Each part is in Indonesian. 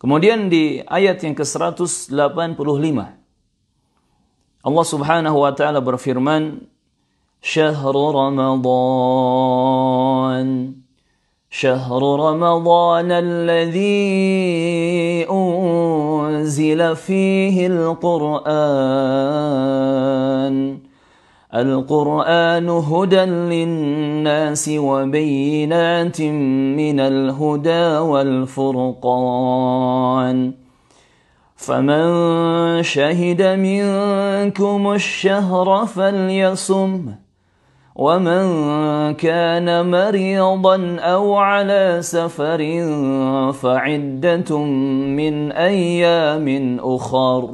Kemudian di ayat yang ke-185 Allah Subhanahu wa taala berfirman شهر رمضان شهر رمضان الذي أنزل فيه القرآن القرآن هدى للناس وبينات من الهدى والفرقان فمن شهد منكم الشهر فليصم ومن كان مريضا أو على سفر فعدة من أيام أخر ۖ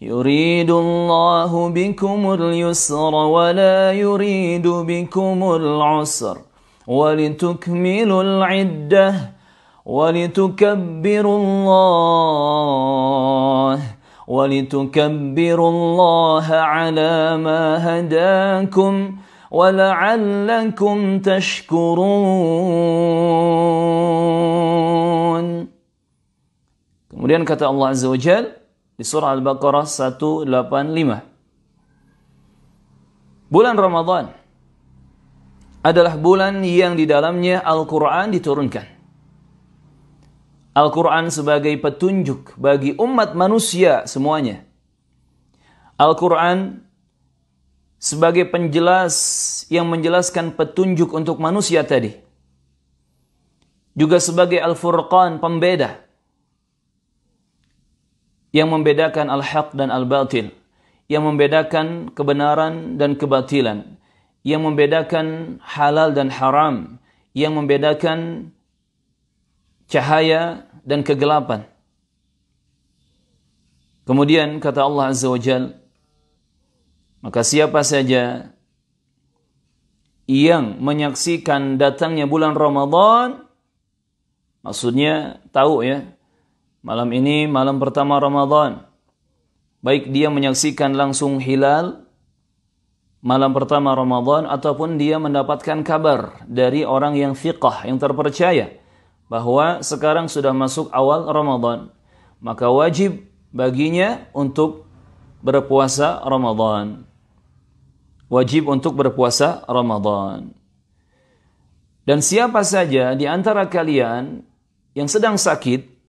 يريد الله بكم اليسر ولا يريد بكم العسر ولتكملوا العدة ولتكبروا الله ولتكبروا الله على ما هداكم ولعلكم تشكرون Kemudian kata Allah Azza wa Jalla di surah Al-Baqarah 185. Bulan Ramadan adalah bulan yang di dalamnya Al-Quran diturunkan. Al-Quran sebagai petunjuk bagi umat manusia semuanya. Al-Quran sebagai penjelas yang menjelaskan petunjuk untuk manusia tadi. Juga sebagai Al-Furqan, pembeda yang membedakan al-haq dan al-batil, yang membedakan kebenaran dan kebatilan, yang membedakan halal dan haram, yang membedakan cahaya dan kegelapan. Kemudian kata Allah Azza wa Jal, maka siapa saja yang menyaksikan datangnya bulan Ramadan, maksudnya tahu ya, Malam ini malam pertama Ramadan. Baik dia menyaksikan langsung hilal malam pertama Ramadan ataupun dia mendapatkan kabar dari orang yang fiqah, yang terpercaya bahwa sekarang sudah masuk awal Ramadan. Maka wajib baginya untuk berpuasa Ramadan. Wajib untuk berpuasa Ramadan. Dan siapa saja di antara kalian yang sedang sakit